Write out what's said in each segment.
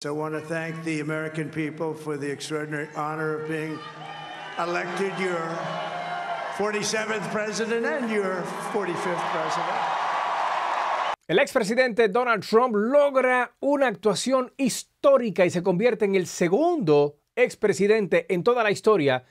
So I want El expresidente Donald Trump logra una actuación histórica y se convierte en el segundo expresidente en toda la historia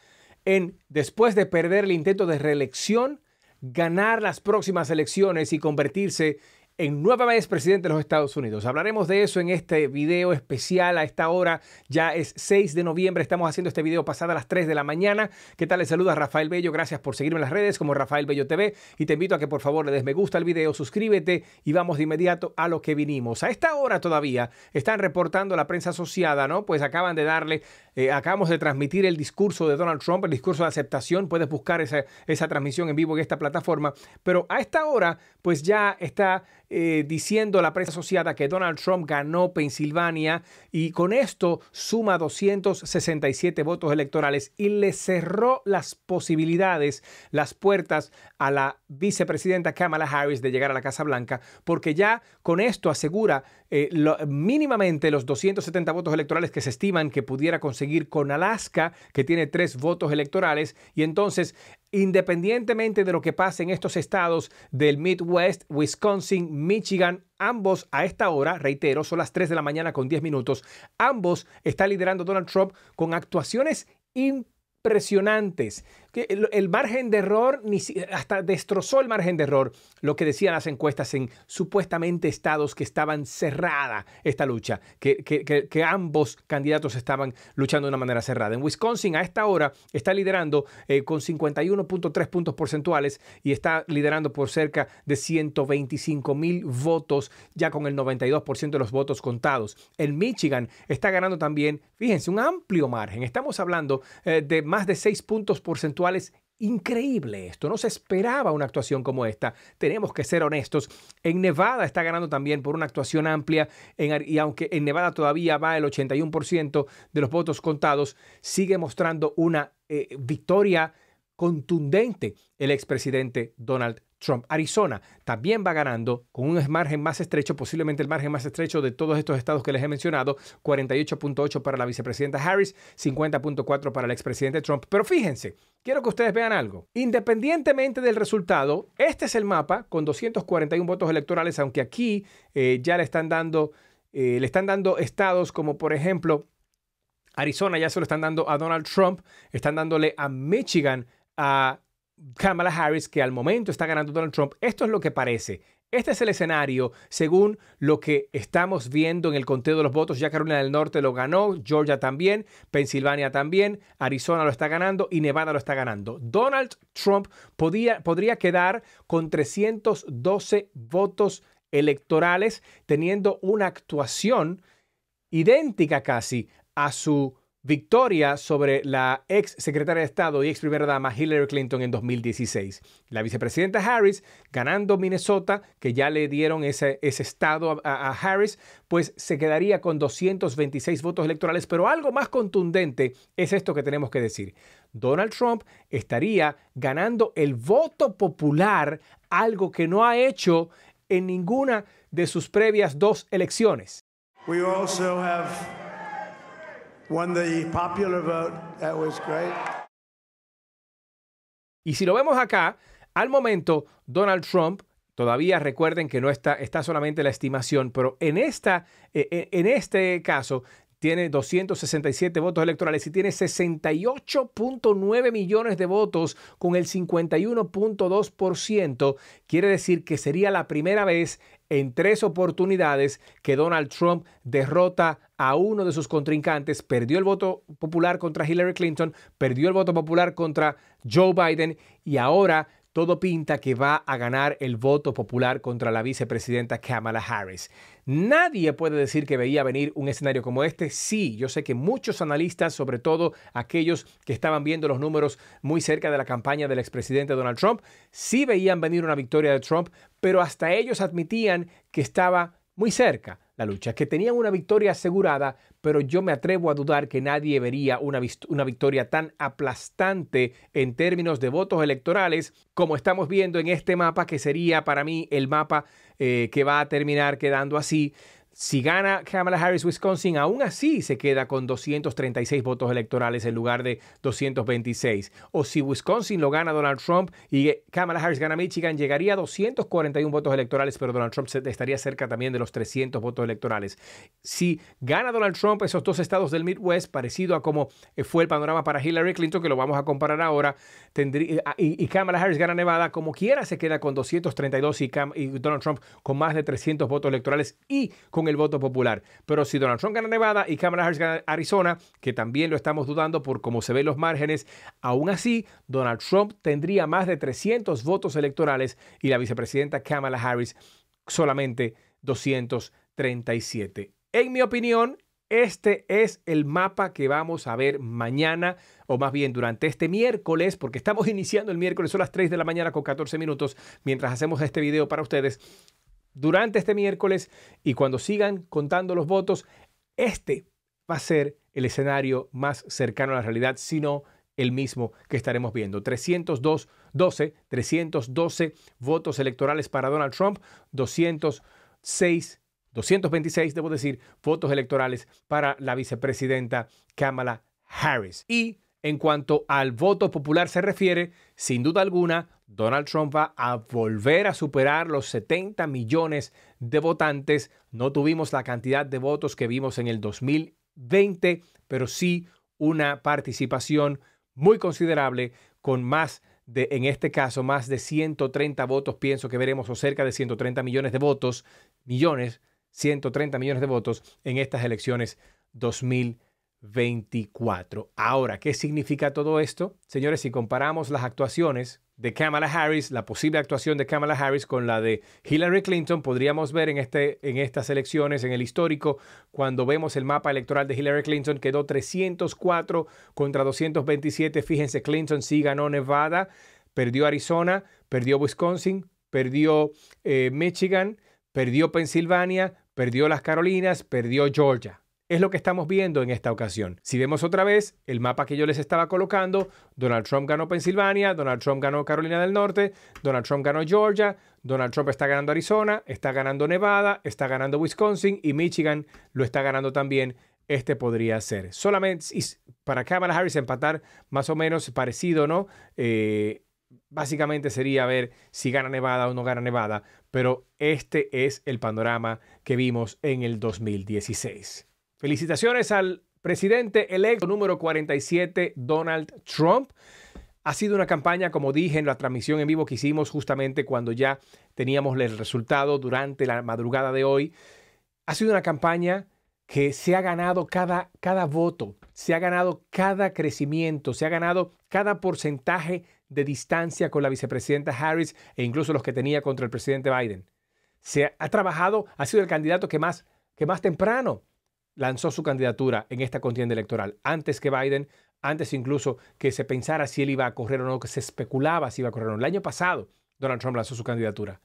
en, después de perder el intento de reelección, ganar las próximas elecciones y convertirse en en nueva vez presidente de los Estados Unidos. Hablaremos de eso en este video especial a esta hora. Ya es 6 de noviembre, estamos haciendo este video pasada a las 3 de la mañana. ¿Qué tal? Les saluda Rafael Bello. Gracias por seguirme en las redes como Rafael Bello TV y te invito a que por favor le des me gusta al video, suscríbete y vamos de inmediato a lo que vinimos. A esta hora todavía están reportando la prensa asociada, ¿no? Pues acaban de darle, eh, acabamos de transmitir el discurso de Donald Trump, el discurso de aceptación. Puedes buscar esa, esa transmisión en vivo en esta plataforma. Pero a esta hora, pues ya está eh, diciendo la prensa asociada que Donald Trump ganó Pensilvania y con esto suma 267 votos electorales y le cerró las posibilidades, las puertas a la vicepresidenta Kamala Harris de llegar a la Casa Blanca, porque ya con esto asegura eh, mínimamente los 270 votos electorales que se estiman que pudiera conseguir con Alaska, que tiene tres votos electorales, y entonces Independientemente de lo que pase en estos estados del Midwest, Wisconsin, Michigan, ambos a esta hora, reitero, son las 3 de la mañana con 10 minutos, ambos está liderando Donald Trump con actuaciones impresionantes. El, el margen de error hasta destrozó el margen de error lo que decían las encuestas en supuestamente estados que estaban cerrada esta lucha, que, ambos candidatos estaban luchando de una manera cerrada. En Wisconsin a esta hora está liderando eh, con 51.3 puntos porcentuales y está liderando por cerca de 125 mil votos, ya con el 92% de los votos contados. en Michigan está ganando también, fíjense, un amplio margen. Estamos hablando eh, de más más de seis puntos porcentuales. Increíble esto, no se esperaba una actuación como esta. Tenemos que ser honestos. En Nevada está ganando también por una actuación amplia y aunque en Nevada todavía va el 81% de los votos contados, sigue mostrando una eh, victoria contundente el expresidente Donald Trump. Arizona también va ganando con un margen más estrecho, posiblemente el margen más estrecho de todos estos estados que les he mencionado, 48.8 para la vicepresidenta Harris, 50.4 para el expresidente Trump. Pero fíjense, quiero que ustedes vean algo. Independientemente del resultado, este es el mapa con 241 votos electorales, aunque aquí eh, ya le están dando, eh, le están dando estados como por ejemplo Arizona, ya se lo están dando a Donald Trump, están dándole a Michigan, a Kamala Harris, que al momento está ganando Donald Trump. Esto es lo que parece. Este es el escenario según lo que estamos viendo en el conteo de los votos. Ya Carolina del Norte lo ganó, Georgia también, Pensilvania también, Arizona lo está ganando y Nevada lo está ganando. Donald Trump podría quedar con 312 votos electorales teniendo una actuación idéntica casi a su victoria sobre la ex secretaria de Estado y ex primera dama Hillary Clinton en 2016. La vicepresidenta Harris, ganando Minnesota, que ya le dieron ese, estado a, Harris, pues se quedaría con 226 votos electorales. Pero algo más contundente es esto que tenemos que decir. Donald Trump estaría ganando el voto popular, algo que no ha hecho en ninguna de sus previas dos elecciones. Y si lo vemos acá, al momento Donald Trump Todavía recuerden que no está, está solamente la estimación, pero en, esta, eh, en este caso tiene 267 votos electorales y tiene 68.9 millones de votos con el 51.2%, quiere decir que sería la primera vez en tres oportunidades que Donald Trump derrota a uno de sus contrincantes, perdió el voto popular contra Hillary Clinton, perdió el voto popular contra Joe Biden y ahora todo pinta que va a ganar el voto popular contra la vicepresidenta Kamala Harris. Nadie puede decir que veía venir un escenario como este. Sí, yo sé que muchos analistas, sobre todo aquellos que estaban viendo los números muy cerca de la campaña del expresidente Donald Trump, sí veían venir una victoria de Trump, pero hasta ellos admitían que estaba muy cerca la lucha, que tenían una victoria asegurada, pero yo me atrevo a dudar que nadie vería una, una victoria tan aplastante en términos de votos electorales como estamos viendo en este mapa, que sería para mí el mapa eh, que va a terminar quedando así, si gana Kamala Harris Wisconsin, aún así se queda con 236 votos electorales en lugar de 226. O si Wisconsin lo gana Donald Trump y Kamala Harris gana Michigan, llegaría a 241 votos electorales, pero Donald Trump estaría cerca también de los 300 votos electorales. Si gana Donald Trump esos dos estados del Midwest, parecido a como eh, fue el panorama para Hillary Clinton, que lo vamos a comparar ahora, tendría, eh, ah, y, Kamala Harris gana Nevada, como quiera se queda con 232 y Donald Trump con más de 300 votos electorales y con el voto popular. Pero si Donald Trump gana Nevada y Kamala Harris gana Arizona, que también lo estamos dudando por cómo se ven los márgenes, aún así Donald Trump tendría más de 300 votos electorales y la vicepresidenta Kamala Harris solamente 237. En mi opinión, este es el mapa que vamos a ver mañana, o más bien durante este miércoles, porque estamos iniciando el miércoles, son las 3 de la mañana con 14 minutos, mientras hacemos este video para ustedes durante este miércoles y cuando sigan contando los votos, este va a ser el escenario más cercano a la realidad, sino el mismo que estaremos viendo. 302, 12, 312 votos electorales para Donald Trump, 206, 226, debo decir, votos electorales para la vicepresidenta Kamala Harris. Y en cuanto al voto popular se refiere, sin duda alguna, Donald Trump va a volver a superar los 70 millones de votantes. No tuvimos la cantidad de votos que vimos en el 2020, pero sí una participación muy considerable con más de, en este caso, más de 130 votos, pienso que veremos, o cerca de 130 millones de votos, millones, 130 millones de votos en estas elecciones 2020. 24. Ahora, ¿qué significa todo esto? Señores, si comparamos las actuaciones de Kamala Harris, la posible actuación de Kamala Harris con la de Hillary Clinton, podríamos ver en, este, en estas elecciones, en el histórico, cuando vemos el mapa electoral de Hillary Clinton, quedó 304 contra 227. Fíjense, Clinton sí ganó Nevada, perdió Arizona, perdió Wisconsin, perdió eh, Michigan, perdió Pensilvania, perdió las Carolinas, perdió Georgia es lo que estamos viendo en esta ocasión. Si vemos otra vez el mapa que yo les estaba colocando, Donald Trump ganó Pensilvania, Donald Trump ganó Carolina del Norte, Donald Trump ganó Georgia, Donald Trump está ganando Arizona, está ganando Nevada, está ganando Wisconsin y Michigan lo está ganando también. Este podría ser. Solamente para Kamala Harris empatar más o menos parecido, ¿no? Eh, básicamente sería ver si gana Nevada o no gana Nevada, pero este es el panorama que vimos en el 2016. Felicitaciones al presidente electo número 47, Donald Trump. Ha sido una campaña, como dije en la transmisión en vivo que hicimos justamente cuando ya teníamos el resultado durante la madrugada de hoy, ha sido una campaña que se ha ganado cada, cada voto, se ha ganado cada crecimiento, se ha ganado cada porcentaje de distancia con la vicepresidenta Harris e incluso los que tenía contra el presidente Biden. Se ha, trabajado, ha sido el candidato que más, que más temprano lanzó su candidatura en esta contienda electoral, antes que Biden, antes incluso que se pensara si él iba a correr o no, que se especulaba si iba a correr o no. El año pasado Donald Trump lanzó su candidatura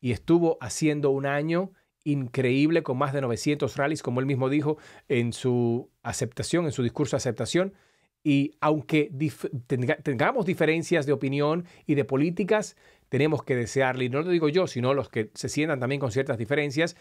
y estuvo haciendo un año increíble con más de 900 rallies, como él mismo dijo en su aceptación, en su discurso de aceptación. Y aunque tengamos diferencias de opinión y de políticas, tenemos que desearle, y no lo digo yo, sino los que se sientan también con ciertas diferencias,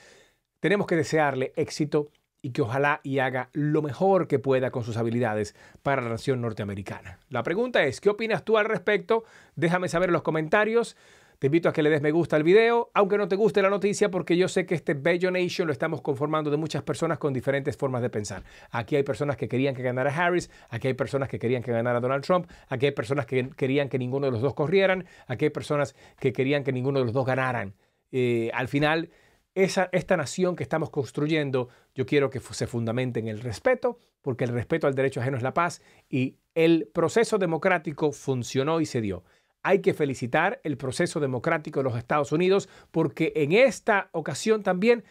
tenemos que desearle éxito y que ojalá y haga lo mejor que pueda con sus habilidades para la nación norteamericana. La pregunta es, ¿qué opinas tú al respecto? Déjame saber en los comentarios. Te invito a que le des me gusta al video, aunque no te guste la noticia, porque yo sé que este Bello Nation lo estamos conformando de muchas personas con diferentes formas de pensar. Aquí hay personas que querían que ganara Harris, aquí hay personas que querían que ganara Donald Trump, aquí hay personas que querían que ninguno de los dos corrieran, aquí hay personas que querían que ninguno de los dos ganaran. Eh, al final, esa, esta nación que estamos construyendo, yo quiero que se fundamente en el respeto, porque el respeto al derecho ajeno es la paz y el proceso democrático funcionó y se dio. Hay que felicitar el proceso democrático de los Estados Unidos porque en esta ocasión también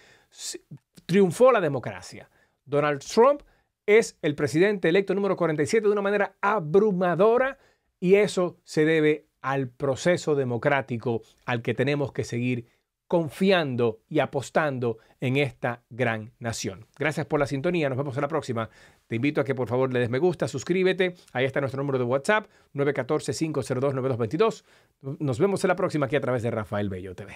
triunfó la democracia. Donald Trump es el presidente electo número 47 de una manera abrumadora y eso se debe al proceso democrático al que tenemos que seguir confiando y apostando en esta gran nación. Gracias por la sintonía, nos vemos en la próxima. Te invito a que por favor le des me gusta, suscríbete, ahí está nuestro número de WhatsApp, 914-502-9222. Nos vemos en la próxima aquí a través de Rafael Bello TV.